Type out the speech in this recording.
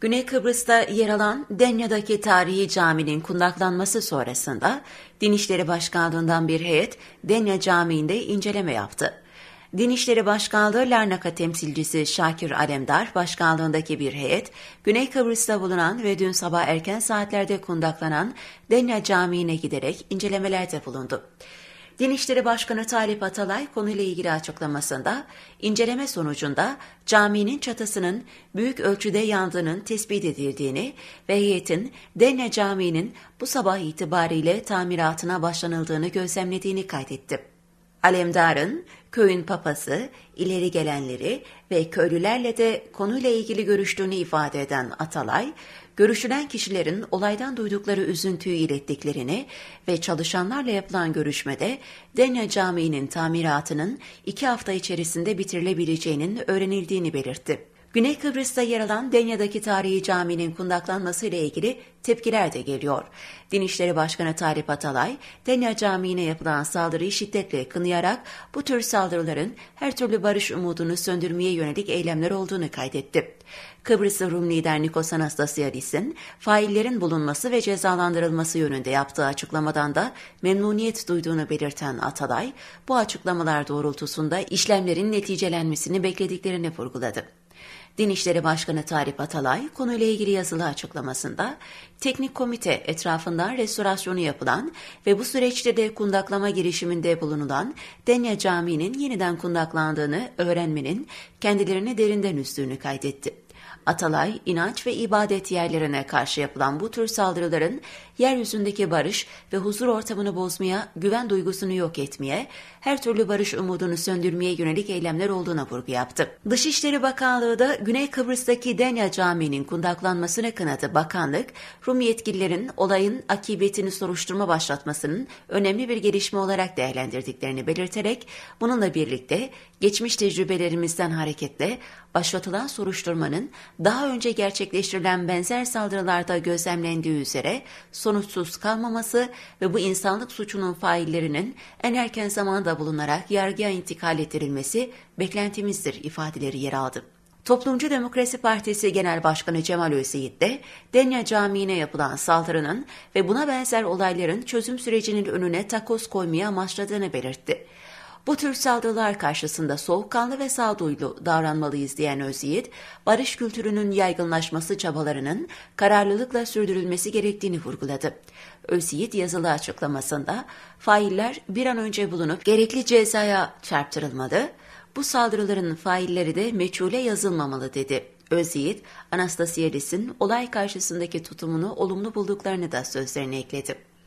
Güney Kıbrıs'ta yer alan Denya'daki tarihi caminin kundaklanması sonrasında Din İşleri Başkanlığı'ndan bir heyet Denya Camii'nde inceleme yaptı. Din İşleri Başkanlığı Larnaka temsilcisi Şakir Alemdar başkanlığındaki bir heyet, Güney Kıbrıs'ta bulunan ve dün sabah erken saatlerde kundaklanan Denya Camii'ne giderek incelemelerde bulundu. Dinişleri Başkanı Talip Atalay konuyla ilgili açıklamasında inceleme sonucunda caminin çatısının büyük ölçüde yandığının tespit edildiğini ve heyetin Denne Camii'nin bu sabah itibariyle tamiratına başlanıldığını gözlemlediğini kaydetti. Alemdar'ın köyün papası, ileri gelenleri ve köylülerle de konuyla ilgili görüştüğünü ifade eden Atalay, görüşülen kişilerin olaydan duydukları üzüntüyü ilettiklerini ve çalışanlarla yapılan görüşmede Denya Camii'nin tamiratının iki hafta içerisinde bitirilebileceğinin öğrenildiğini belirtti. Güney Kıbrıs'ta yer alan Denya'daki tarihi caminin kundaklanması ile ilgili tepkiler de geliyor. Din İşleri Başkanı Talip Atalay, Denya Camii'ne yapılan saldırıyı şiddetle kınayarak bu tür saldırıların her türlü barış umudunu söndürmeye yönelik eylemler olduğunu kaydetti. Kıbrıslı Rum lider Nikos Anastasiadis'in faillerin bulunması ve cezalandırılması yönünde yaptığı açıklamadan da memnuniyet duyduğunu belirten Atalay, bu açıklamalar doğrultusunda işlemlerin neticelenmesini beklediklerini vurguladı. Din İşleri Başkanı Tarip Atalay konuyla ilgili yazılı açıklamasında teknik komite etrafında restorasyonu yapılan ve bu süreçte de kundaklama girişiminde bulunulan Denya Camii'nin yeniden kundaklandığını öğrenmenin kendilerini derinden üzdüğünü kaydetti. Atalay, inanç ve ibadet yerlerine karşı yapılan bu tür saldırıların yeryüzündeki barış ve huzur ortamını bozmaya, güven duygusunu yok etmeye, her türlü barış umudunu söndürmeye yönelik eylemler olduğuna vurgu yaptı. Dışişleri Bakanlığı da Güney Kıbrıs'taki Denya Camii'nin kundaklanmasını kınadı. Bakanlık, Rum yetkililerin olayın akıbetini soruşturma başlatmasının önemli bir gelişme olarak değerlendirdiklerini belirterek, bununla birlikte geçmiş tecrübelerimizden hareketle başlatılan soruşturmanın daha önce gerçekleştirilen benzer saldırılarda gözlemlendiği üzere sonuçsuz kalmaması ve bu insanlık suçunun faillerinin en erken zamanda bulunarak yargıya intikal ettirilmesi beklentimizdir ifadeleri yer aldı. Toplumcu Demokrasi Partisi Genel Başkanı Cemal Özeyit de Denya Camii'ne yapılan saldırının ve buna benzer olayların çözüm sürecinin önüne takoz koymaya amaçladığını belirtti. Bu tür saldırılar karşısında soğukkanlı ve sağduyulu davranmalıyız diyen Özyiğit, barış kültürünün yaygınlaşması çabalarının kararlılıkla sürdürülmesi gerektiğini vurguladı. Özyiğit yazılı açıklamasında failler bir an önce bulunup gerekli cezaya çarptırılmalı, bu saldırıların failleri de meçhule yazılmamalı dedi. Özyiğit, Anastasiyelis'in olay karşısındaki tutumunu olumlu bulduklarını da sözlerine ekledi.